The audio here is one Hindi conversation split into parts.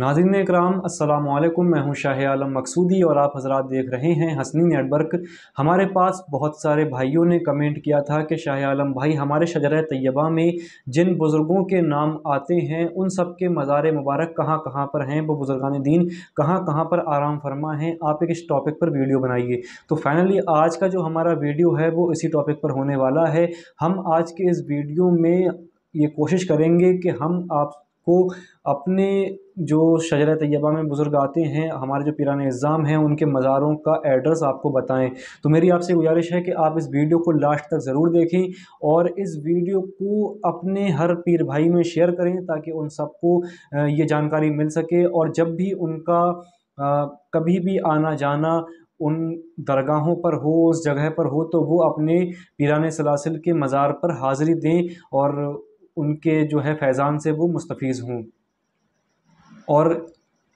नाजिन कराम असलम मैं हूं शाह आलम मकसूदी और आप हजरात देख रहे हैं हसनी नेटवर्क हमारे पास बहुत सारे भाइयों ने कमेंट किया था कि शाह आलम भाई हमारे शजर तय्यबा में जिन बुज़ुर्गों के नाम आते हैं उन सब के मज़ार मुबारक कहाँ कहाँ पर हैं वो बुज़ुर्गान दीन कहाँ कहाँ पर आराम फरमा हैं आप एक इस टॉपिक पर वीडियो बनाइए तो फाइनली आज का जो हमारा वीडियो है वो इसी टॉपिक पर होने वाला है हम आज के इस वीडियो में ये कोशिश करेंगे कि हम आप को अपने जो शजर तैयबा में बुज़ुर्ग आते हैं हमारे जो पिरान एग्ज़ाम हैं उनके मज़ारों का एड्रेस आपको बताएं तो मेरी आपसे गुजारिश है कि आप इस वीडियो को लास्ट तक ज़रूर देखें और इस वीडियो को अपने हर पीर भाई में शेयर करें ताकि उन सबको ये जानकारी मिल सके और जब भी उनका आ, कभी भी आना जाना उन दरगाहों पर हो उस जगह पर हो तो वो अपने पीरान सलासिल के मज़ार पर हाज़िरी दें और उनके जो है फैज़ान से वो मुस्तफ़ हूँ और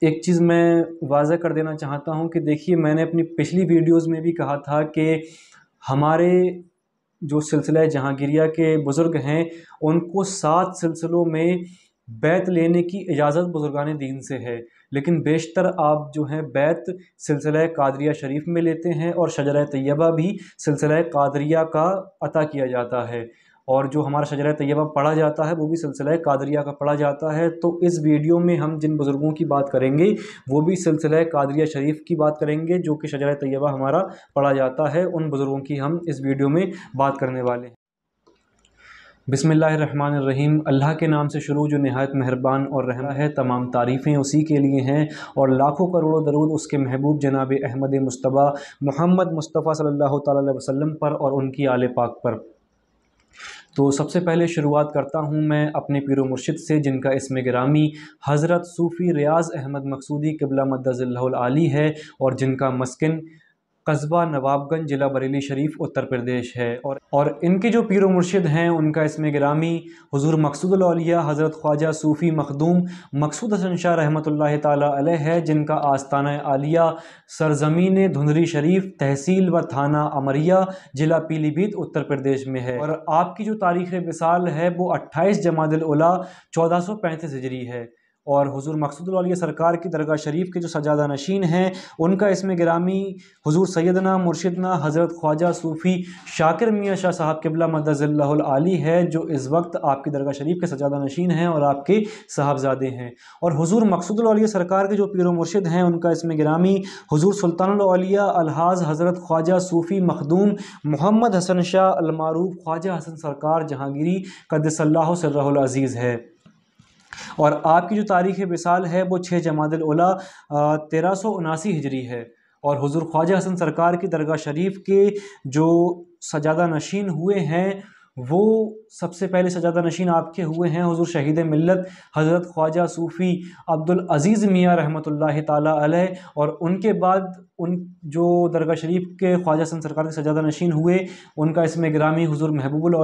एक चीज़ मैं वाजह कर देना चाहता हूँ कि देखिए मैंने अपनी पिछली वीडियोज़ में भी कहा था कि हमारे जो सिलसिला जहांगीरिया के बुज़ुर्ग हैं उनको सात सिलसिलों में बैत लेने की इजाज़त बुज़ुर्गान दीन से है लेकिन बेशतर आप जो हैं बैत सिलसिला कादरिया शरीफ में लेते हैं और शजर तैयबा भी सिलसिला कादरिया का अता किया जाता है और जो हमारा शजर तैयबा पढ़ा जाता है वो भी सिलसिला कादरिया का पढ़ा जाता है तो इस वीडियो में हम जिन बुज़ुर्गों की बात करेंगे वो भी सिलसिला कादरिया शरीफ की बात करेंगे जो कि शजर तैयबा हमारा पढ़ा जाता है उन बुज़ुर्गों की हम इस वीडियो में बात करने वाले हैं बिसमीम अल्लाह के नाम से शुरू जो नहायत मेहरबान और रहना है तमाम तारीफ़ें उसी के लिए हैं और लाखों करोड़ों दरूद उसके महबूब जनाब अहमद मुशतबा मोहम्मद मुस्तफ़ा सल्ला वसम पर और उनकी आल पाक पर तो सबसे पहले शुरुआत करता हूँ मैं अपने पीर मुर्शिद से जिनका इसमें ग्रामी हज़रत सूफ़ी रियाज़ अहमद मकसूदी कबला आली है और जिनका मस्किन कस्बा नवाबगंज ज़िला बरेली शरीफ उत्तर प्रदेश है और और इनके जो पीर मुर्शिद हैं उनका इसमें ग्रामी हजूर मकसूदिया हज़रत ख्वाजा सूफ़ी मखदूम मकसूद हसन शाह रहमत ताल है जिनका आस्थाना आलिया सरजमीन धुंधरी शरीफ तहसील व थाना अमरिया ज़िला पीलीभीत उत्तर प्रदेश में है और आपकी जो तारीख़ मिसाल है वो अट्ठाईस जमादिल चौदह सौ पैंतीस हजरी है और हुजूर मकसूदुल सरकार की दरगाह शरीफ के जो सजादा नशीन हैं उनका इसमें ग्रामी हुजूर सैदना मुर्शिदना हज़रत ख्वाजा सूफ़ी शाकिर मियाँ शाह साहब किबला मदज़ल्लाली है जो इस वक्त आपकी दरगाह शरीफ के सजादा नशीन हैं और आपके साहबजादे हैं और हज़ूर मकसूदुल सरकार के जो पीर मुर्शिद हैं उनका इसमें ग्रामी हजूर सुल्तानलिया अलहाज हज़रत ख्वाजा सूफ़ी मखदूम मोहम्मद हसन शाह अलमारूफ ख्वाजा हसन सरकार जहांगीरी कदसल्ला सर्रजीज़ है और आपकी जो तारीख़ मिसाल है वो छः जमादिला तेरह सौ उनासी हिजरी है और हजूर ख्वाजा हसन सरकार की दरगाह शरीफ के जो सजादा नशीन हुए हैं वो सबसे पहले सजादा नशीन आपके हुए हैं हुजूर शहीद मिलत हज़रत ख्वाजा सूफ़ी अब्दुल अज़ीज़ मियाँ रहमत ताली और उनके बाद उन जो दरगाह शरीफ के ख्वाजा हसन सरकार के सजादा नशीन हुए उनका इसमें ग्रामी हजूर महबूबुल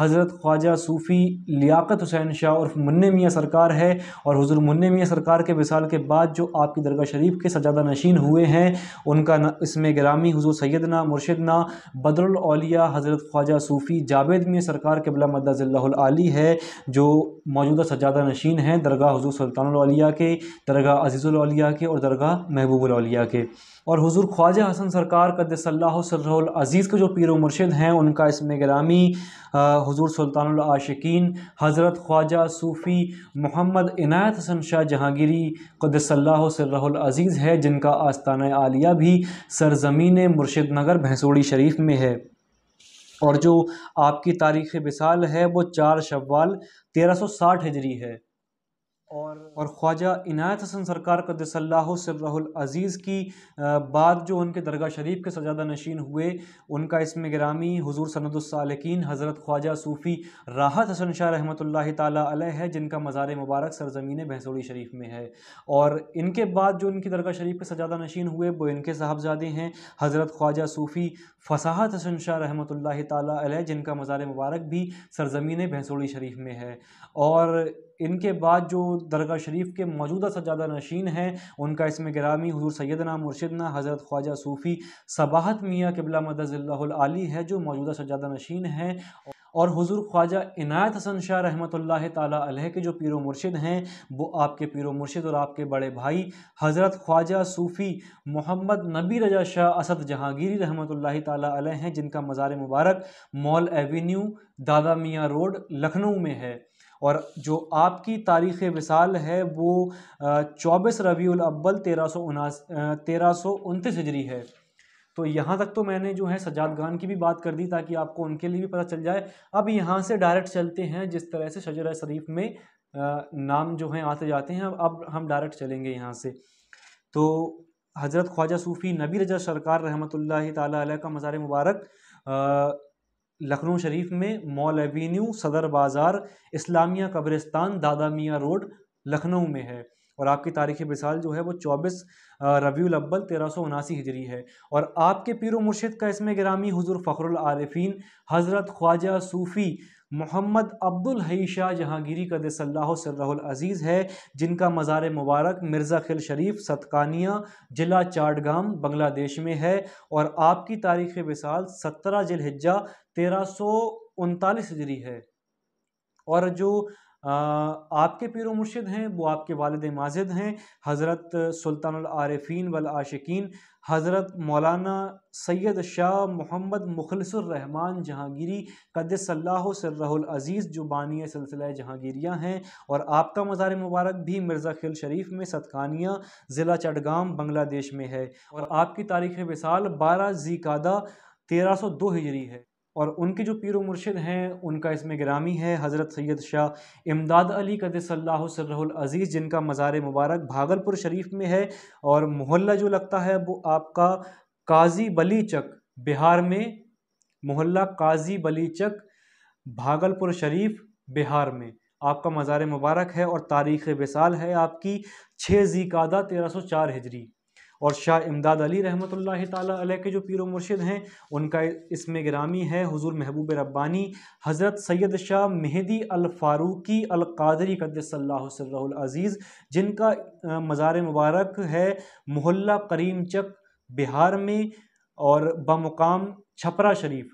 हज़रत ख्वाजा सूफ़ी लियाकत हुसैन शाह और मुन्न मियाँ सरकार है और हज़र मुन्ने मियाँ सरकार के विसाल के बाद जो आपकी दरगाह शरीफ के सजादा नशीन हुए हैं उनका इसमें ग्रामी हजूर सैदना ना बदरौलिया हज़रत ख्वाजा सूफ़ी जावेद मियाँ सरकार के बला मद्दाज़ल्लाली है जो मौजूदा सजादा नशीन हैं दरगाह हजूर सुल्तानलिया के दरगाह अजीज़ुलिया के और दरगाह महबूबलिया के और हुजूर ख्वाजा हसन सरकार कदसल्लासल अज़ीज़ के जो पीर मुर्शिद हैं उनका इसमें ग्रामी हुजूर सुल्तान आशिकीन हज़रत ख्वाजा सूफ़ी मोहम्मद इनायत हसन शाह जहांगीरी कदसल्लासल सज़ीज़ है जिनका आस्थान आलिया भी सरजमीन मुर्शद नगर भैंसोड़ी शरीफ में है और जो आपकी तारीख़ मिसाल है वो चार शवाल तेरह सौ साठ हजरी है और और ख्वाजा इनायत हसन सरकार कदसल्लासरहुल अज़ीज़ की बाद जो उनके दरगाह शरीफ के सजादा नशीन हुए उनका इसमें गिरामी हजूर सनदुलसालकिन हज़रत ख्वाजा सूफ़ी राहत हसन शाह रहमत ला है जिनका मज़ार मुबारक सरजमीन भैंसोड़ी शरीफ में है और इनके बाद जो उनकी दरगाह शरीफ के सजादा नशीन हुए वो इनके साहबजादे हैं हज़रत ख्वाजा सूफ़ी फसाहत हसन शाह रहमत ला जिनका मज़ार मुबारक भी सरजमीन भैंसोड़ी शरीफ में है और इनके बाद जो दरगाह शरीफ के मौजूदा सजादा नशीन हैं उनका इसमें ग्रामी हजूर सैदना मुर्शिदना हज़रत ख्वाजा सूफ़ी सबाहत मियाँ किबला मदजिल्लाली है जो मौजूदा सजादा नशीन हैं और हुजूर ख्वाजा इनायत हसन शाह रहमत ताली के जो पीरो मुर्शिद हैं वो आपके पीरो मुर्शिद और आपके बड़े भाई हज़रत ख्वाजा सूफ़ी मोहम्मद नबी रजा शाह असद जहांगीरी रहमत ताल हैं जिनका मज़ार मुबारक मॉल एवेन्यू दादा मियाँ रोड लखनऊ में है और जो आपकी तारीख़ विसाल है वो चौबीस रबी अब्बल तेरह सौ उनास तेरह सौ उनतीस हजरी है तो यहाँ तक तो मैंने जो है सजाद खान की भी बात कर दी ताकि आपको उनके लिए भी पता चल जाए अब यहाँ से डायरेक्ट चलते हैं जिस तरह से शजर शरीफ में नाम जो हैं आते जाते हैं अब हम डायरेक्ट चलेंगे यहाँ से तो हज़रत ख्वाजा सूफ़ी नबी रजा सरकार रहमत ला का मज़ार मुबारक लखनऊ शरीफ में मॉल एवेन्यू सदर बाज़ार इस्लामिया कब्रिस्तान दादा मियाँ रोड लखनऊ में है और आपकी तारीख़ मिसाल जो है वो चौबीस रबी अब्बल तेरह सौ उनासी हिजरी है और आपके पीर मुर्शिद का इसमें ग्रामी हजूर फ़खरुल आरिफीन हज़रत ख्वाजा सूफ़ी मोहम्मद अब्दुल हई शाह जहाँगीरी अजीज़ है जिनका मज़ार मुबारक मिर्ज़ा खिल शरीफ सतकानिया ज़िला चाटगाम बांग्लादेश में है और आपकी तारीख़ मिसाल सत्रह जिलहिजा तेरह सौ उनतालीस हिजरी है और जो आपके पिर मुर्शिद हैं वो आपके वालद माजिद हैं हज़रत सुल्तान आरफीन वल आशिकीन हज़रत मौलाना सैयद शाह मोहम्मद मुखलसरहमान जहांगीरी कदसल्लाज़ीज़ जो बानिया सिलसिला जहांगीरियाँ हैं और आपका मज़ार मुबारक भी मिर्ज़ा खिल शरीफ में सतकानिया ज़िला चटगाम बंग्लादेश में है और आपकी तारीख़ मिसाल बारह जी कादा तेरह सौ दो हिजरी है और उनके जो पीर मुर्शिद हैं उनका इसमें ग्रामी है हज़रत सैयद शाह इमदाद अली कदसल्लासर्रहुल अज़ीज़ जिनका मज़ार मुबारक भागलपुर शरीफ में है और मोहल्ला जो लगता है वो आपका काजी बलीचक बिहार में मोहल्ला काजी बलीचक भागलपुर शरीफ बिहार में आपका मज़ार मुबारक है और तारीख़ विसाल है आपकी छः जी कादा तेरह सौ चार हिजरी और शाह इमदाद अली रहमत ला के जो पीर मुर्शिद हैं उनका इसमें ग्रामी है हुजूर महबूब रब्बानी हज़रत सैयद शाह मेहदी अल फारूकी अल कादरी कदसल्लाज़ीज़ जिनका मज़ार मुबारक है मोहल्ला करीम चक बिहार में और बमकाम छपरा शरीफ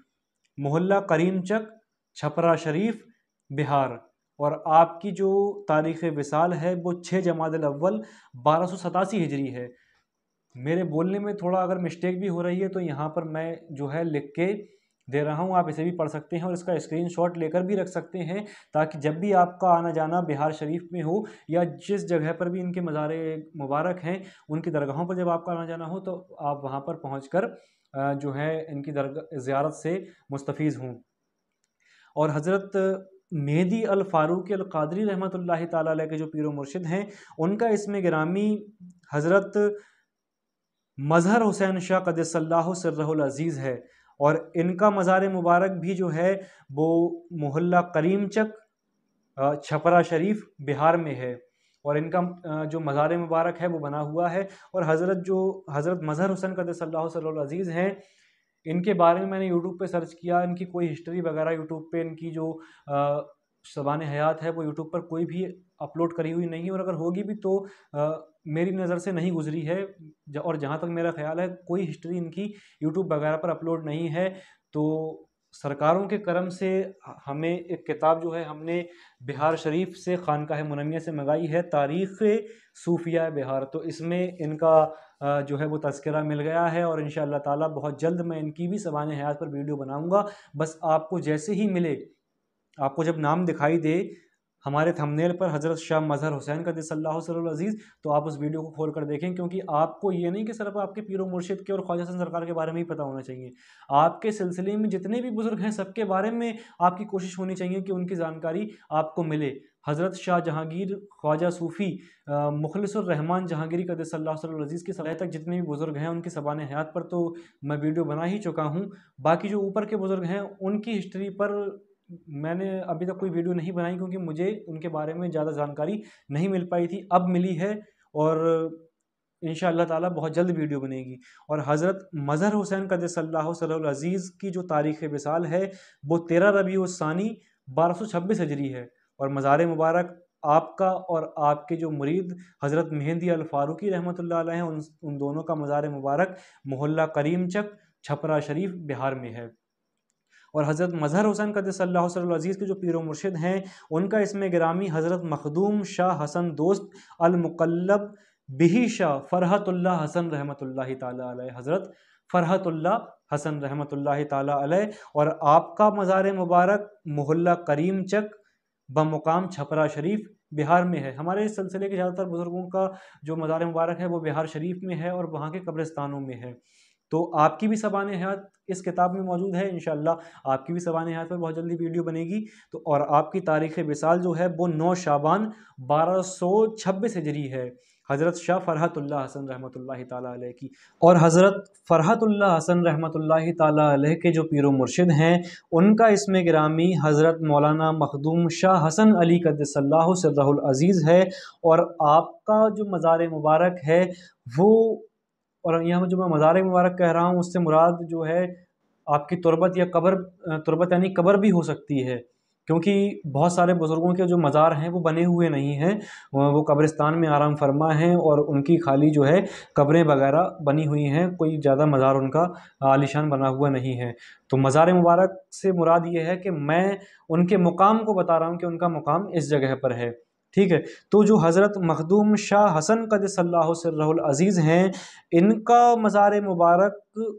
मोहल्ला करीम चक छपरा शरीफ बिहार और आपकी जो तारीख़ विसाल है वो छः जमात अव्वल बारह सौ सतासी हिजरी है मेरे बोलने में थोड़ा अगर मिस्टेक भी हो रही है तो यहाँ पर मैं जो है लिख के दे रहा हूँ आप इसे भी पढ़ सकते हैं और इसका स्क्रीनशॉट लेकर भी रख सकते हैं ताकि जब भी आपका आना जाना बिहार शरीफ में हो या जिस जगह पर भी इनके मज़ार मुबारक हैं उनकी दरगाहों पर जब आपका आना जाना हो तो आप वहाँ पर पहुँच कर जो है इनकी दरगाह ज़्यारत से मुस्तफ़ हूँ और हज़रत मेहदी अल फ़ारूक अल कादरी रहमत ला के जो पीर मुर्शिद हैं उनका इसमें ग्रामी हज़रत मज़हर हुसैन शाह कदसल्लाज़ीज़ है और इनका मज़ार मुबारक भी जो है वो मोहल्ला करीमचक छपरा शरीफ बिहार में है और इनका जो मज़ार मुबारक है वो बना हुआ है और हज़रत जो हज़रत मज़हर हुसैन अज़ीज़ हैं इनके बारे में मैंने यूट्यूब पे सर्च किया इनकी कोई हिस्ट्री वगैरह यूट्यूब पे इनकी जो सबान हयात है वो यूट्यूब पर कोई भी अपलोड करी हुई नहीं और अगर होगी भी तो मेरी नज़र से नहीं गुजरी है और जहाँ तक मेरा ख्याल है कोई हिस्ट्री इनकी यूट्यूब वगैरह पर अपलोड नहीं है तो सरकारों के करम से हमें एक किताब जो है हमने बिहार शरीफ से खानकाह मुनमिया से मंगाई है तारीख़ सूफिया बिहार तो इसमें इनका जो है वो तस्करा मिल गया है और इन ताला बहुत जल्द मैं इनकी भी सवान हयात पर वीडियो बनाऊँगा बस आपको जैसे ही मिले आपको जब नाम दिखाई दे हमारे थंबनेल पर हज़रत शाह मज़हर हुसैन का दिसल्ला अज़ीज़ तो आप उस वीडियो को खोल कर देखें क्योंकि आपको ये नहीं कि सिर्फ आपके पीरो मुर्शिद के और ख्वाजा हसन सरकार के बारे में ही पता होना चाहिए आपके सिलसिले में जितने भी बुज़ुर्ग हैं सबके बारे में आपकी कोशिश होनी चाहिए कि उनकी जानकारी आपको मिले हज़रत शाह जहांगीर ख्वाजा सूफ़ी मुखलसरहमान जहांगीरी कदसल्लाजीज़ के सलाह तक जितने भी बुज़ुर्ग हैं उनकी सबान हयात पर तो मैं वीडियो बना ही चुका हूँ बाकी जो ऊपर के बुज़ुर्ग हैं उनकी हिस्ट्री पर मैंने अभी तक कोई वीडियो नहीं बनाई क्योंकि मुझे उनके बारे में ज़्यादा जानकारी नहीं मिल पाई थी अब मिली है और इन ताला बहुत जल्द वीडियो बनेगी और हज़रत मज़हर हुसैन कद सल्लाज़ीज़ की जो तारीख़ बिसाल है वो तेरह रबी उसानी बारह सौ छब्बीस हजरी है और मज़ार मुबारक आपका और आपके जो मुरीद हज़रत मेहंदी अलफारूकी रहमत ला उन उन दोनों का मज़ार मुबारक मोहल्ला करीमचक छपरा शरीफ बिहार में है और हज़रत मज़हर हुसैन कदसल्ला अज़ीज़ के जो पीर मुर्शद हैं उनका इसमें ग्रामी हज़रत मखदूम शाह हसन दोस्त अलमुकल्लब बिही शाह फ़रहतुल्ला हसन रहमत तज़रत हज़रत हसन रहमत तल और आपका मज़ार मुबारक मोहल्ला करीम चक बमुकाम छपरा शरीफ बिहार में है हमारे इस सिलसिले के ज़्यादातर बुज़ुर्गों का जो मज़ार मुबारक है वो बिहार शरीफ में है और वहाँ के कब्रिस्तानों में है तो आपकी भी सबान हयात इस किताब में मौजूद है इन आपकी भी सबान हयात पर बहुत जल्दी वीडियो बनेगी तो और आपकी तारीख़ विसाल जो है वो नौ शाबान बारह सौ छब्बीस हजरी है हज़रत शाह फ़रहतुल्ला हसन रहमत ला की और हज़रत फ़रहतुल्ला हसन रहमत ला के जो पीर मुर्शिद हैं उनका इसमें ग्रामी हज़रत मौलाना मखदूम शाह हसन अली कदसल्लाज़ीज़ है और आपका जो मज़ार मुबारक है वो और यहाँ जो मैं मज़ार मुबारक कह रहा हूँ उससे मुराद जो है आपकी तुरबत या कबर तुरबत यानी कबर भी हो सकती है क्योंकि बहुत सारे बुज़ुर्गों के जो मज़ार हैं वो बने हुए नहीं हैं वो कब्रिस्तान में आराम फरमा हैं और उनकी खाली जो है कब्रें वगैरह बनी हुई हैं कोई ज़्यादा मज़ार उनका आलिशान बना हुआ नहीं है तो मज़ार मुबारक से मुराद ये है कि मैं उनके मुकाम को बता रहा हूँ कि उनका मुकाम इस जगह पर है ठीक है तो जो हज़रत मखदूम शाह हसन कद सल्लाज़ीज़ हैं इनका मज़ार मुबारक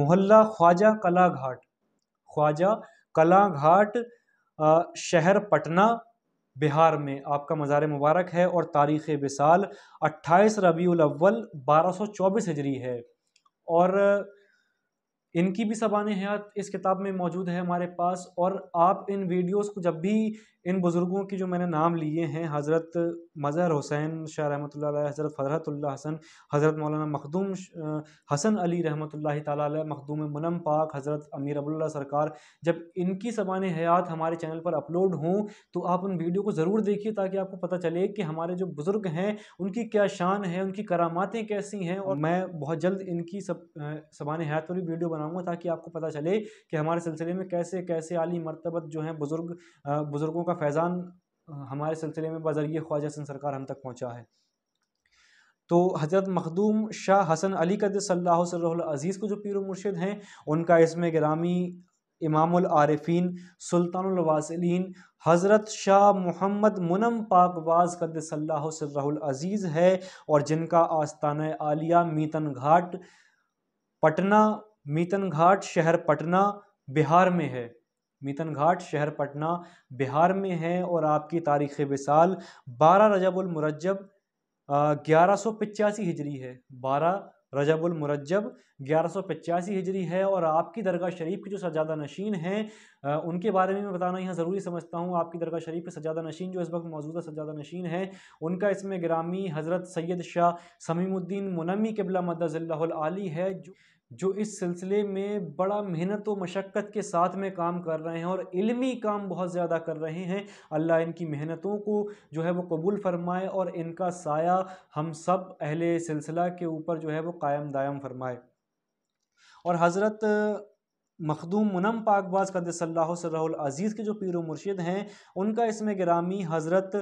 मोहल्ला ख्वाजा कला घाट ख्वाजा कला घाट शहर पटना बिहार में आपका मज़ार मुबारक है और तारीख़ बिसाल 28 रबी अव्वल 1224 हिजरी है और इनकी भी सबान हयात इस किताब में मौजूद है हमारे पास और आप इन वीडियोस को जब भी इन बुज़ुर्गों की जो मैंने नाम लिए हैं हज़रत मज़हर हुसैन शाह रहमत हज़रत फरहतुल्ला हसन हज़रत मौलाना मखदूम हसन अली रहमत ताली मखदूम मनम पाक हज़रत अमीर अबुल्ला सरकार जब इनकी सबान हयात हमारे चैनल पर अपलोड हों तो आप उन वीडियो को ज़रूर देखिए ताकि आपको पता चले कि हमारे जो बुज़ुर्ग हैं उनकी क्या शान है उनकी करामातें कैसी हैं और मैं बहुत जल्द इनकी सब सबान हयात पर भी वीडियो बना बनाऊंगा ताकि आपको पता चले कि हमारे सिलसिले में कैसे कैसे आली मरतबत जो हैं बुज़ुर्ग बुज़ुर्गों का फैज़ान हमारे सिलसिले में बज़रिए ख्वाजा सिंह सरकार हम तक पहुँचा है तो हज़रत मखदूम शाह हसन अली कद अज़ीज़ को जो पीर मुर्शद हैं उनका इसमें ग्रामी इमामारफ़ीन सुल्तानवासलिन हज़रत शाह मोहम्मद मुनम पाकबाज कद अज़ीज़ है और जिनका आस्तान आलिया मीतन घाट पटना मीतन घाट शहर पटना बिहार में है मीतन घाट शहर पटना बिहार में है और आपकी तारीख़ विसाल बारह रजबुलमरजब ग्यारह सौ पचासी हिजरी है बारह रजबुलमरजब ग्यारह सौ पचासी हिजरी है और आपकी दरगाह शरीफ की जो सजादा नशीन हैं उनके बारे में मैं बताना यहाँ ज़रूरी समझता हूँ आपकी दरगाह शरीफ की सजादा नशीन जो इस वक्त मौजूदा सजादा नशीन है उनका इसमें ग्रामी हज़रत सैयद शाह समीमुद्दीन मुनमी कबला मदजिल्ला है जो जो इस सिलसिले में बड़ा मेहनत व मशक्क़त के साथ में काम कर रहे हैं और इल्मी काम बहुत ज़्यादा कर रहे हैं अल्लाह इनकी मेहनतों को जो है वो कबूल फरमाए और इनका साया हम सब अहले सिलसिला के ऊपर जो है वो कायम दायम फरमाए और हज़रत मखदूम मुनम पाकबाज कदसल्लासल अज़ीज़ के जो पीर मुर्शिद हैं उनका इसमें ग्रामी हज़रत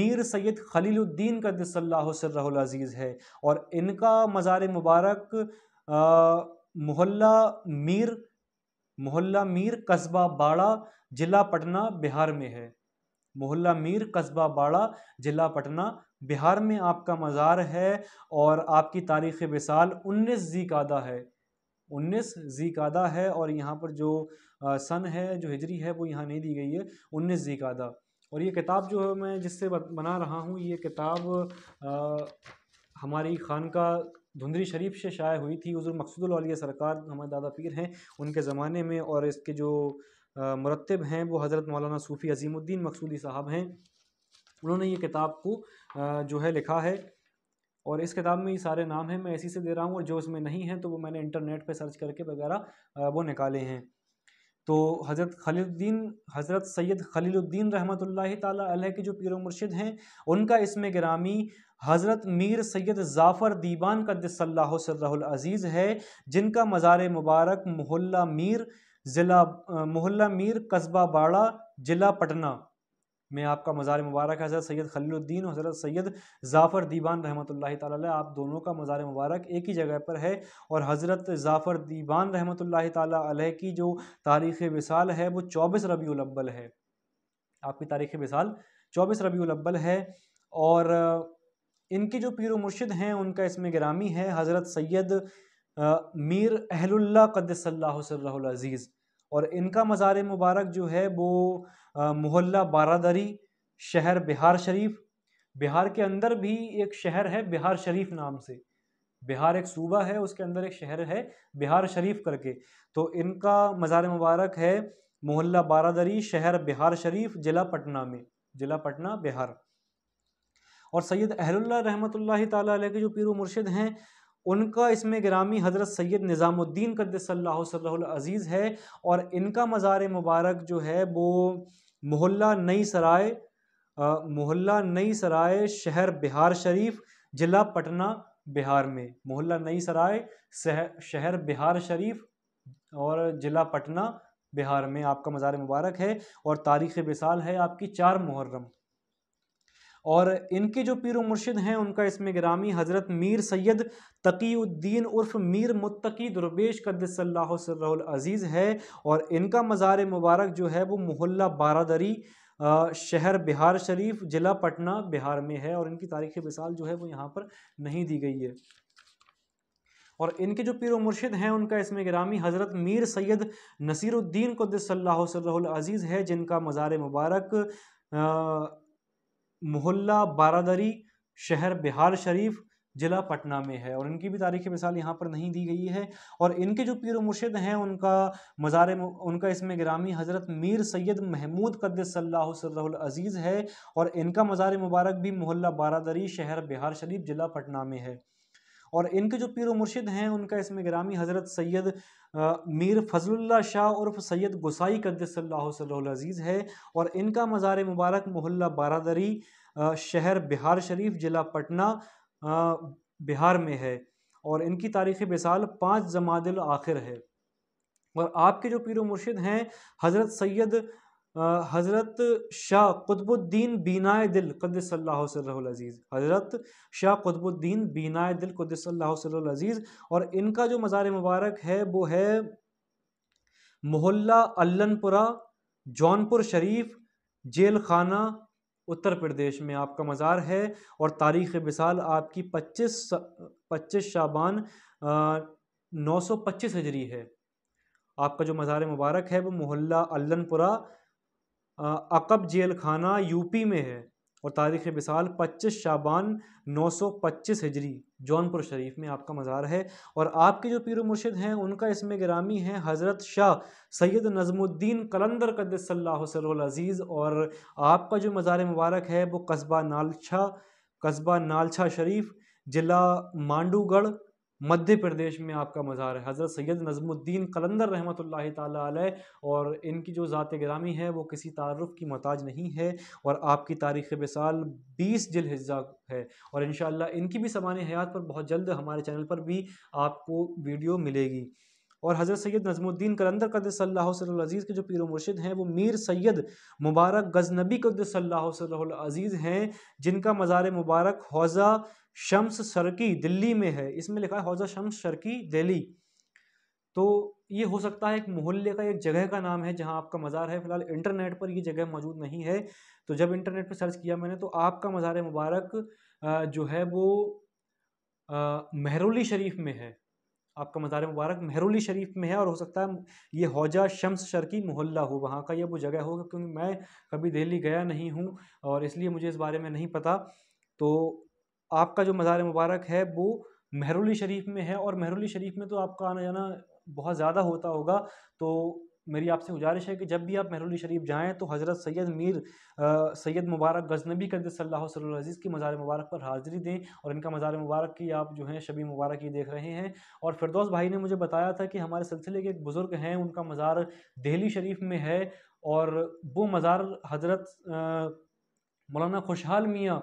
मीर सैद खलीलुद्दीन कदसल्लासल अज़ीज़ है और इनका मज़ार मुबारक आ, मोहल्ला मीर मोहल्ला मीर कस्बा बाड़ा जिला पटना बिहार में है मोहल्ला मीर कस्बा बाड़ा जिला पटना बिहार में आपका मज़ार है और आपकी तारीख़ मिसाल उन्नीस जी कादा है उन्नीस जी कादा है और यहाँ पर जो सन है जो हिजरी है वो यहाँ नहीं दी गई है उन्नीस जी कादा और ये किताब जो है मैं जिससे बना रहा हूँ ये किताब आ, हमारी खान का धुंधरी शरीफ से शाये हुई थी हजूर मकसूदलिया सरकार हमारे दादा पीर हैं उनके ज़माने में और इसके जो मरतब हैं वो हज़रत मौलाना सूफ़ी अजीमुद्दीन मकसूदी साहब हैं उन्होंने ये किताब को जो है लिखा है और इस किताब में ये सारे नाम हैं मैं ऐसी से दे रहा हूँ और जो इसमें नहीं है तो वो मैंने इंटरनेट पे सर्च करके वगैरह वो निकाले हैं तो हज़रत खलीलुद्दीन हज़रत सैयद खलीलुद्दीन रहमत के जो पीर मुर्शिद हैं उनका इसमें ग्रामी हज़रत मीर सैयद जाफ़र दीवान कद्दसल्लाज़ीज़ है जिनका मज़ार मुबारक मोहल्ला मीर ज़िला मोहल्ला मीर कस्बा बाड़ा ज़िला पटना मैं आपका मज़ार मुबारक हज़रत सैयद खलीलुद्दीन और हज़रत सैयद जाफ़र दीवान रहमत ला आप दोनों का मज़ार मुबारक एक ही जगह पर है और हज़रत जाफ़र दीवान रहमत ला की जो तारीख़ मिसाल है वो चौबीस रबी अव्वल है आपकी तारीख़ मिसाल चौबीस रबी अव्वल है और इनके जो पीर मुर्शिद हैं उनका इसमें ग्रामी है हज़रत सैयद मीर अहलुल्ला अज़ीज़ और इनका मज़ार मुबारक जो है वो मोहल्ला बारादरी शहर बिहार शरीफ बिहार के अंदर भी एक शहर है बिहार शरीफ नाम से बिहार एक सूबा है उसके अंदर एक शहर है बिहार शरीफ करके तो इनका मज़ार मुबारक है मोहल्ला बारादरी शहर बिहार शरीफ ज़िला पटना में ज़िला पटना बिहार और सैयद अहलुल्ला रहमतुल्लाह ताला के जो पीर मुर्शिद हैं उनका इसमें ग्रामी हज़रत सैयद निज़ामुद्दीन कदसल्ला अज़ीज़ है और इनका मज़ार मुबारक जो है वो मोहल्ला नई सराय मोहल्ला नई सराय शहर बिहार शरीफ ज़िला पटना बिहार में मोहल्ला नई सराय शहर बिहार शरीफ और ज़िला पटना बिहार में आपका मज़ार मुबारक है और तारीख़ बिसाल है आपकी चार मुहर्रम और इनके जो पीर मुर्शिद हैं उनका इसमें ग्रामी हज़रत मीर सैयद तकीउद्दीन उर्फ मीर मुत्तकी दुरबेश कदसल्लाज़ीज़ है और इनका मज़ार मुबारक जो है वो मोहल्ला बारादरी शहर बिहार शरीफ ज़िला पटना बिहार में है और इनकी तारीख़ मिसाल जो है वो यहाँ पर नहीं दी गई है और इनके जो पीर मुर्शिद हैं उनका इसमें ग्रामी हज़रत मीर सैयद नसीरुद्दीन अज़ीज़ है जिनका मज़ार मुबारक मोहल्ला बारादरी शहर बिहार शरीफ ज़िला पटना में है और इनकी भी तारीख़ मिसाल यहाँ पर नहीं दी गई है और इनके जो पीर मुर्शिद हैं उनका मज़ार उनका इसमें ग्रामी हज़रत मीर सैयद महमूद कद्दसल्लाज़ीज़ है और इनका मज़ार मुबारक भी मोहल्ला बारादरी शहर बिहार शरीफ ज़िला पटना में है और इनके जो पीर मुर्शिद हैं उनका इसमें ग्रामी हज़रत सैयद मीर फजलुल्ला शाह उर्फ सैयद गुसाई सज़ीज़ है और इनका मज़ार मुबारक मोहल्ला बारादरी शहर बिहार शरीफ ज़िला पटना बिहार में है और इनकी तारीख़ बिसाल पाँच जमादिल आखिर है और आपके जो पीर मुर्शिद हैं हज़रत सैयद हज़रत शाह कुतबुद्दीन बीनाए दिल कदसल्लाजीज़ हज़रत शाह कुतबुद्दीन बीनाए दिल कदसल्लाजीज़ और इनका जो मज़ार मुबारक है वो है मोहल्ला अल्लनपुरा जौनपुर शरीफ जेल खाना उत्तर प्रदेश में आपका मज़ार है और तारीख़ मिसाल आपकी 25 पच्चीस शाबान नौ सौ पच्चीस हजरी है आपका जो मज़ार मुबारक है वो मोहल्ला अल्लनपुरा अकब जेल खाना यूपी में है और तारीख़ मिसाल 25 शाबान 925 हिजरी जौनपुर शरीफ में आपका मज़ार है और आपके जो पीर मुर्शिद हैं उनका इसमें गिरामी है हज़रत शाह सैयद नज़मुद्दीन कलंदर कदसल्लाजीज़ और आपका जो मज़ार मुबारक है वो कस्बा नालछा कस्बा नालछा शरीफ ज़िला मांडूगढ़ मध्य प्रदेश में आपका मज़ार है हज़रत सैयद नज़मुद्दीन कलंदर रहमत ताली और इनकी जो ज़ात ग्रामी है वो किसी तारफ़ की मताज नहीं है और आपकी तारीख़ बिसाल बीस जिल हिज्जा है और इन इनकी भी समान हयात पर बहुत जल्द हमारे चैनल पर भी आपको वीडियो मिलेगी और हज़रत सैयद नजमुद्दीन कलंदर कदसल्लाजीज़ के जो पीर मुर्शिद हैं वो मीर सैयद मुबारक गजनबी कदसल्लाजीज़ हैं जिनका मज़ार मुबारक हौज़ा शम्स शर्की दिल्ली में है इसमें लिखा है हौजा शम्स शर्की दिल्ली तो ये हो सकता है एक मोहल्ले का एक जगह का नाम है जहाँ आपका मज़ार है फिलहाल इंटरनेट पर ये जगह मौजूद नहीं है तो जब इंटरनेट पर सर्च किया मैंने तो आपका मज़ार मुबारक जो है वो महरोली शरीफ में है आपका मज़ार मुबारक महरोली शरीफ में है और हो सकता है ये हौजा शम्स शर्की मोहल्ला हो वहाँ का ये वो जगह हो क्योंकि मैं कभी दिल्ली गया नहीं हूँ और इसलिए मुझे इस बारे में नहीं पता तो आपका जो मज़ार मुबारक है वो महरुल शरीफ में है और महरुल शरीफ में तो आपका आना जाना बहुत ज़्यादा होता होगा तो मेरी आपसे गुजारिश है कि जब भी आप महरूली शरीफ जाएँ तो हज़रत सैयद मीर सैयद मुबारक गजनबी करद सल्ला अज़ीज़ की मज़ार मुबारक पर हाज़िरी दें और इनका मज़ार मुबारक की आप जो है शबी मुबारक ये देख रहे हैं और फिरदौस भाई ने मुझे बताया था कि हमारे सिलसिले के एक बुज़ुर्ग हैं उनका मज़ार दिल्ली शरीफ में है और वो मज़ार हज़रत मौलाना खुशहाल मियाँ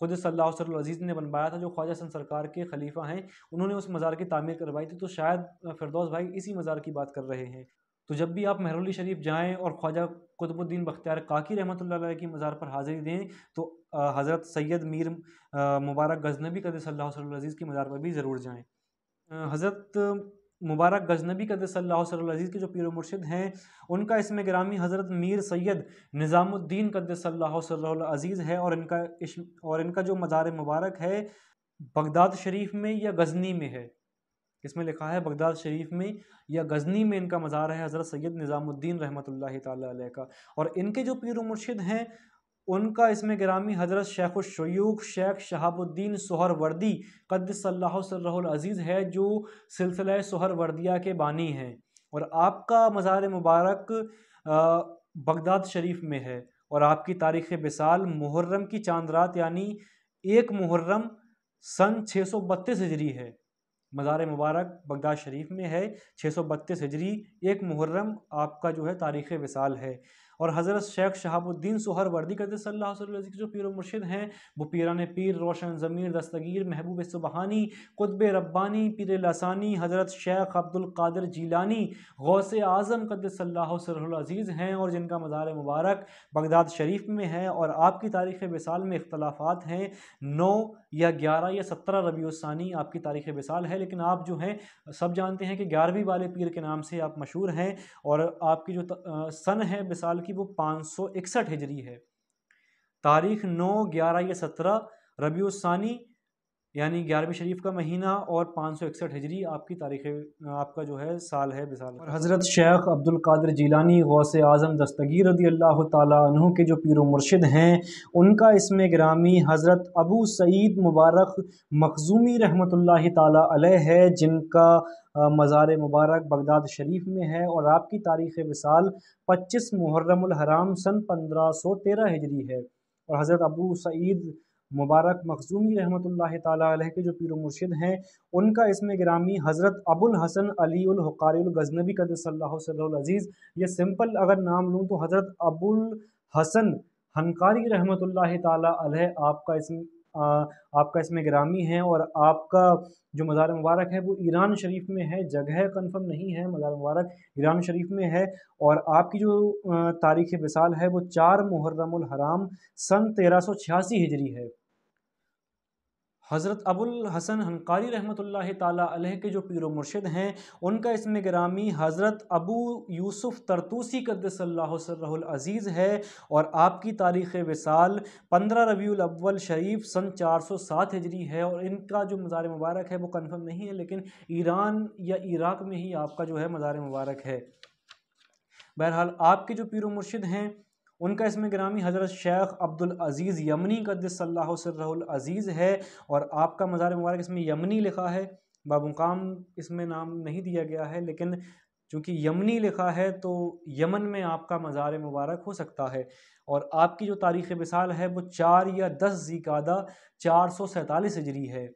खुद सल्ला अजीज़ ने बनवाया था जो ख्वाजा सन सरकार के खलीफा हैं उन्होंने उस मज़ार की तामीर करवाई थी तो शायद फिरदौस भाई इसी मज़ार की बात कर रहे हैं तो जब भी आप महरौली शरीफ जाएँ और ख्वाजा कुतुबुद्दीन बख्तियार काकी रहमत की मज़ार पर हाज़िरी दें तो हज़रत सैयद मीर मुबारक गजनबी कद सल्ला अजीज़ की मज़ार पर भी ज़रूर जाएँ हज़रत मुबारक गजनबी सल्लाजीज़ के जो पीर मुर्शिद हैं उनका इसमें ग्रामी हज़रत मीर सैद निज़ामुद्दीन सल्लाजीज़ है और इनका इश और इनका जो मज़ार मुबारक है बगदाद शरीफ में या गजनी में है इसमें लिखा है बगदाद शरीफ में या गजनी में इनका मज़ार है हज़रत सैद निज़ामुद्दीन रहमत ला का और इनके जो पीर मुर्शिद हैं उनका इसमें ग्रामी हज़रत शेख शयूख शेख शहाबुद्दीन सोहरवर्दी कद्दसल्लाज़ीज़ है जो सिलसिला सोहर वर्दिया के बानी हैं और आपका मज़ार मुबारक बगदाद शरीफ में है और आपकी तारीख़ बिसाल मुहर्रम की चांद रात यानी एक मुहर्रम सन 632 हिजरी है मज़ार मुबारक बगदाद शरीफ में है 632 हिजरी एक मुहर्रम आपका जो है तारीख़ विसाल है और हज़रत शेख शहाबुद्दीन सोहर वर्दी करते सल्ला के जो पीर मुर्शिद हैं वो पीरान पीर रोशन ज़मीर दस्तगीर महबूब सुबहानी कुतब रब्बानी पीर लसानी हज़रत शेख अब्दुल्क़दर जीलानी गौस आज़म कद सल्लाजीज़ हैं और जिनका मज़ार मुबारक बगदाद शरीफ में है और आपकी तारीख़ विसाल में इख्तलाफात हैं नौ या ग्यारह या सत्रह रबीसानी आपकी तारीख़ विसाल है लेकिन आप जो हैं सब जानते हैं कि ग्यारहवीं वाले पीर के नाम से आप मशहूर हैं और आपकी जो सन है विसाल की कि वो पाँच सौ इकसठ हिजरी है तारीख नौ ग्यारह या सत्रह रबी उसानी यानी ग्यारहवीं शरीफ का महीना और पाँच सौ इकसठ हजरी आपकी तारीख आपका जो है साल है मिसाल और हज़रत शेख अब्दुल कादर जीलानी गौस आज़म दस्तगीर रदी अल्लाह तु के जो पीर मुर्शिद हैं उनका इसमें ग्रामी हज़रत अबू सईद मुबारक मखजूमी रहमत ताली है जिनका मज़ार मुबारक बगदाद शरीफ में है और आपकी तारीख मिसाल पच्चीस मुहर्रम हराम सन पंद्रह सौ तेरह हजरी है और हज़रत अबू सईद मुबारक मखजूमी रहमत ताल के जो पीर मुर्शिद हैं उनका इसमें ग्रामी हज़रत अबुल हसन अली गजनबी अज़ीज़ ये सिंपल अगर नाम लूँ तो हज़रत अबुल हसन हनकारी रहमत ताली आपका इसमें आ, आपका इसमें ग्रामी है और आपका जो मज़ार मुबारक है वो ईरान शरीफ में है जगह कंफर्म नहीं है मज़ार मुबारक ईरान शरीफ में है और आपकी जो तारीख़ विसाल है वो चार मुहर्रम हराम सन तेरह सौ छियासी हिजरी है हज़रत अबुल हसन हनकारी रहमत तह के जो पीर मुर्शद हैं उनका इसमें ग्रामी हज़रत अबू यूसुफ़ तरतूसी कदसल्लाज़ीज़ है और आपकी तारीख़ विसाल पंद्रह रबी अव्वल शरीफ सन चार सौ सात हजरी है और इनका जो मज़ार मुबारक है वो कन्फर्म नहीं है लेकिन ईरान या इराक़ में ही आपका जो है मज़ार मुबारक है बहरहाल आपके जो पीर मुर्शद हैं उनका इसमें ग्रामी हज़रत शेख अब्दुल अज़ीज़ यमनी का अजीज़ है और आपका मज़ार मुबारक इसमें यमनी लिखा है बाबुकाम इसमें नाम नहीं दिया गया है लेकिन चूँकि यमनी लिखा है तो यमन में आपका मज़ार मुबारक हो सकता है और आपकी जो तारीख़ मिसाल है वो चार या दस जीकादा चार सौ सैंतालीस हजरी है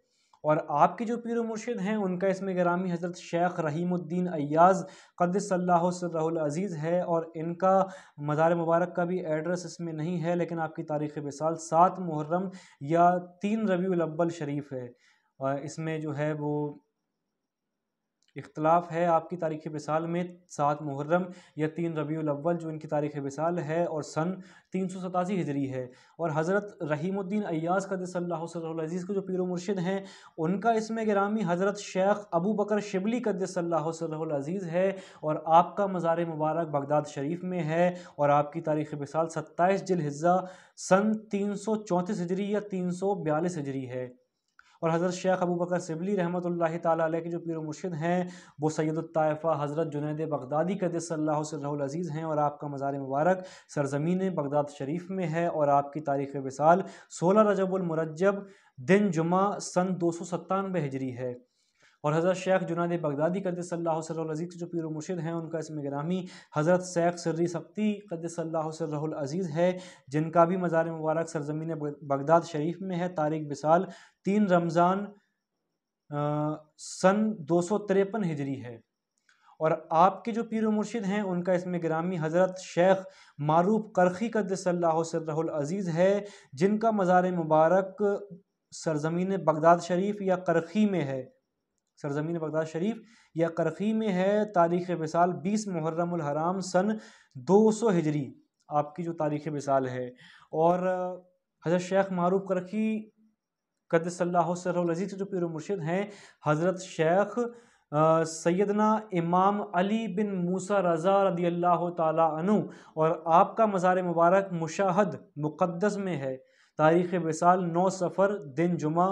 और आपके जो पीर मुर्शिद हैं उनका इसमें ग्रामी हज़रत शेख रहीमुद्दीन अयाज़ कदसल्लाज़ीज़ है और इनका मदार मुबारक का भी एड्रेस इसमें नहीं है लेकिन आपकी तारीख़ मिसाल सात मुहर्रम या तीन रबी अव्वल शरीफ है इसमें जो है वो इख्तलाफ है आपकी तारीख़ मिसाल में सात मुहर्रम या तीन रबी अव्वल जो इनकी तारीख़ मिसाल है और सन तीन सौ सतासी हिजरी है और हज़रत रहीमुद्दीन अयास कदीज़ के जो पीर मुर्शिद हैं उनका इसमें ग्रामी हज़रत शेख अबू बकर शिबली कदीज़ है और आपका मज़ार मुबारक बगदाद शरीफ में है और आपकी तारीख़ मिसाल सत्ताईस जिलहिज़ा सन तीन सौ चौंतीस हिजरी या तीन सौ बयालीस हिजरी है और हज़रत शेख अबू बकर सिबली रहमत ताल के जो पीर मुर्शद हैं वो सैदतफ़ा हज़रत जुनेद बगदादी कदसल्लाजीज़ हैं और आपका मज़ार मुबारक सरजमीन बगदाद शरीफ में है और आपकी तारीख़ विसाल सोलह रजबुलमरजब दिन जुमा सन दो सौ सत्तानवे हिजरी है और हज़रत शेख जुनाद बगदादी कद सल्लाजीज़ के जो पीर मुर्शिद हैं उनका इसमें ग्रामी हज़रत शेख सर्री सख्ती कद है जिनका भी मज़ार मुबारक सरजमीन बगदाद शरीफ में है तारिक बिसाल तीन रमज़ान सन दो सौ तिरपन हिजरी है और आपके जो पीर मुर्शिद हैं उनका इसमें ग्रामी हज़रत शेख मारूफ करखी कद है जिनका मज़ार मुबारक सरजमीन बगदाद शरीफ या करखी में है सरजमीन बगदाद शरीफ या करखी में है तारीख़ मिसाल बीस मुहर्रम हराम सन दो सौ हिजरी आपकी जो तारीख़ मिसाल है और हज़रत शेख मारूफ करखी कद सरजी के जो पीर मुर्शिद हैं हज़रत शेख सैदना इमाम अली बिन मूसा रज़ा रदी अल्लाह तु और आपका मज़ार मुबारक मुशाहद मुक़दस में है तारीख़ मिसाल नौ सफ़र दिन जुमा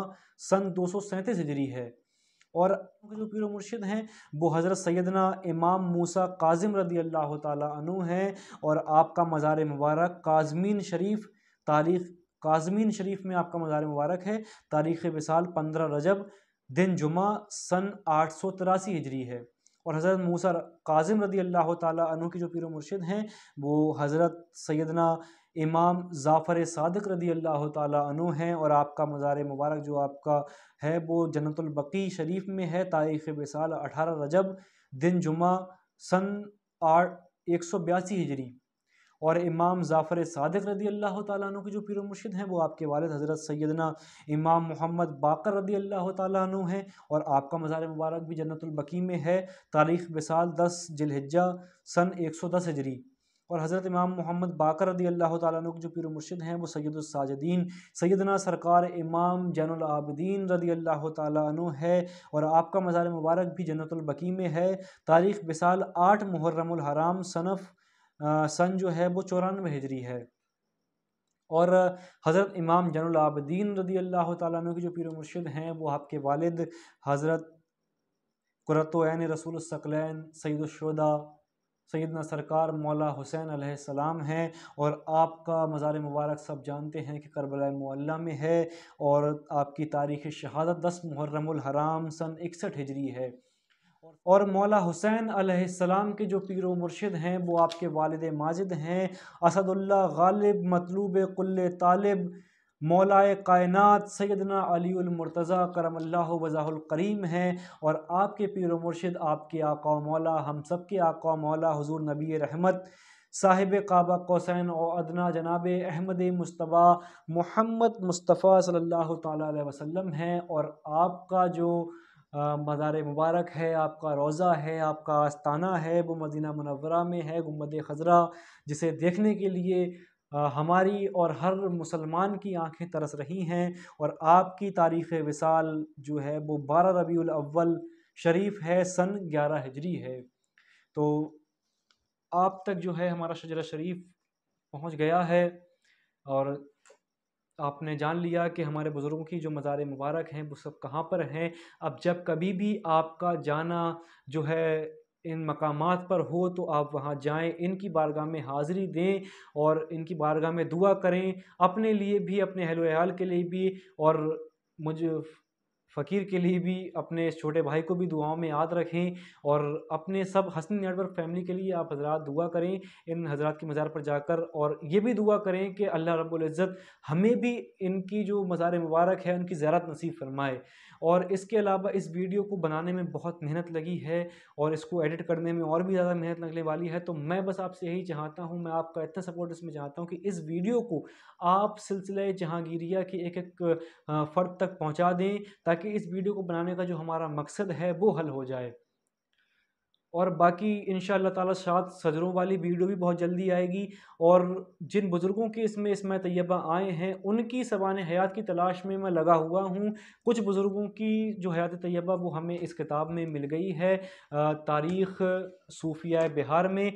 सन दो सौ सैंतीस हिजरी है और जो पीर मुर्शिद हैं वो हज़रत सैदना इमाम मूसा काजिम रदी अल्लाह तु हैं और आपका मज़ार मुबारक काजमीन शरीफ तारीख काजमीन शरीफ में आपका मज़ार मुबारक है तारीख़ विसाल पंद्रह रजब दिन जुमा सन आठ सौ तिरासी हिजरी है और हज़रत मूसा काजिम रदी अल्लाह तु की जो पीर मुर्शिद हैं वो हज़रत सैदना इमाम जाफ़र सदक रदी अल्लाह तु हैं और आपका मज़ार मुबारक जो आपका है वो जन्नतबकी शरीफ में है तारीख़ बिसाल अठारह रजब दिन जुमा सन आठ एक सौ बयासी हिजरी और इमाम जाफ़र सदक रदी अल्लाह तु के जो पिर मुर्शद हैं वो आपके वालद हज़रत सैदना इमाम मोहम्मद बाकर रदी अल्लाह तु हैं और आपका मज़ार मुबारक भी जन्नतबकी में है तारीख़ बिसाल दस जिलहजा सन एक सौ दस हजरी और हज़रत इमाम मोहम्मद बाकर रदी अल्लाह तु जो पिर मुर्शिद हैं वो सैदुलसाजदीन सैदना सरकार इमाम जैनआबदीन रदी अल्लाह तु है और आपका मज़ार मुबारक भी जन्नतबकी में है तारीख़ बिसाल आठ मुहर्रमराम सनफ़ सन जो है वो चौरानवे हजरी है और हज़रत इमाम जैनआबदीन रदी अल्लाह तु के जो पीर मुर्शिद हैं वो आपके वालद हज़रत कुरतोन रसूल सकलैन सैदुलशोदा सैदना सरकार मौला हुसैन आसमाम हैं और आपका मज़ार मुबारक सब जानते हैं कि करबला मुल्ला में है और आपकी तारीख़ शहादत दस हराम सन इकसठ हिजरी है और मौला हुसैन आसमाम के जो पीर मुर्शिद हैं वो आपके वालद माजिद हैं असदुल्ला गालिब मतलूब कुल्ल तालिब मौलाए कायनत सैदना अलीमरतज़ा करमल्ला वज़ाकरीम हैं और आपके पीर मुर्शिद आपके आका मौला हम सब के आका मौला हजूर नबी रहमत साहिब काबा कौसैन और अदना जनाब अहमद मुस्तबा मोहम्मद मुस्तफ़ा सल्लल्लाहु अलैहि वसल्लम हैं और आपका जो मज़ार मुबारक है आपका रोज़ा है आपका आस्ताना है वो मदीना मनवरा में है गुम्बद खजरा जिसे देखने के लिए हमारी और हर मुसलमान की आंखें तरस रही हैं और आपकी तारीख़ विसाल जो है वो बारह रबी अव्वल शरीफ है सन ग्यारह हिजरी है तो आप तक जो है हमारा शजरा शरीफ पहुंच गया है और आपने जान लिया कि हमारे बुज़ुर्गों की जो मज़ार मुबारक हैं वो सब कहाँ पर हैं अब जब कभी भी आपका जाना जो है इन मकाम पर हो तो आप वहाँ जाएँ इनकी बारगाह में हाज़िरी दें और इनकी बारगाह में दुआ करें अपने लिए भी अपने अहलोल के लिए भी और मुझे फ़कीर के लिए भी अपने छोटे भाई को भी दुआओं में याद रखें और अपने सब हसन नेटवर्क फैमिली के लिए आप हजरात दुआ करें इन हजरात की मज़ार पर जाकर और ये भी दुआ करें कि अल्लाह इज़्ज़त हमें भी इनकी जो मज़ार मुबारक है उनकी ज़्यारत नसीब फरमाए और इसके अलावा इस वीडियो को बनाने में बहुत मेहनत लगी है और इसको एडिट करने में और भी ज़्यादा मेहनत लगने वाली है तो मैं बस आपसे यही चाहता हूँ मैं आपका इतना सपोर्ट इसमें चाहता हूँ कि इस वीडियो को आप सिलसिले जहांगीरिया के एक एक फ़र्द तक पहुँचा दें ताकि ताकि इस वीडियो को बनाने का जो हमारा मकसद है वो हल हो जाए और बाकी इन ताला सात सजरों वाली वीडियो भी बहुत जल्दी आएगी और जिन बुज़ुर्गों के इसमें इसमें तैयबा आए हैं उनकी सबान हयात की तलाश में मैं लगा हुआ हूँ कुछ बुज़ुर्गों की जो हयात तैयबा वो हमें इस किताब में मिल गई है तारीख़ सूफिया बिहार में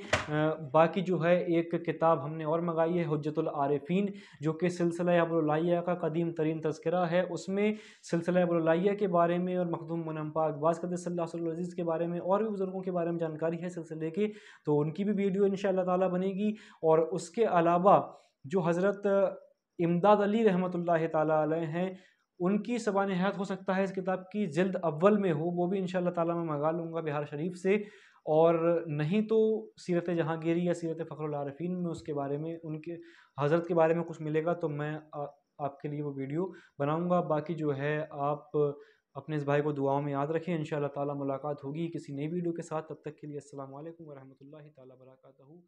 बाकी जो है एक किताब हमने और मंगाई है हजतुलआरफ़ीन जो कि सिलसिला अबरलिया का कदीम तरीन तस्करा है उसमें सिलसिला अबरलिया के बारे में और मखदूम मनम्पा अकबाज कदीस के बारे में और भी बुज़ुर्गों के बारे बारे में जानकारी है सिलसिले की तो उनकी भी वीडियो इन ताला बनेगी और उसके अलावा जो हज़रत इमदाद अली रहमत ला हैं उनकी सबान हयात हो सकता है इस किताब की जल्द अव्वल में हो वो भी इन ताला मैं मंगा लूँगा बिहार शरीफ से और नहीं तो सीरत जहांगीरी या सीरत फ़खरुलरफीन में उसके बारे में उनके हज़रत के बारे में कुछ मिलेगा तो मैं आ, आपके लिए वो वीडियो बनाऊँगा बाकी जो है आप अपने इस भाई को दुआओं में याद रखें इन ताला मुलाकात होगी किसी नई वीडियो के साथ तब तक के लिए असल वरहमल वर्क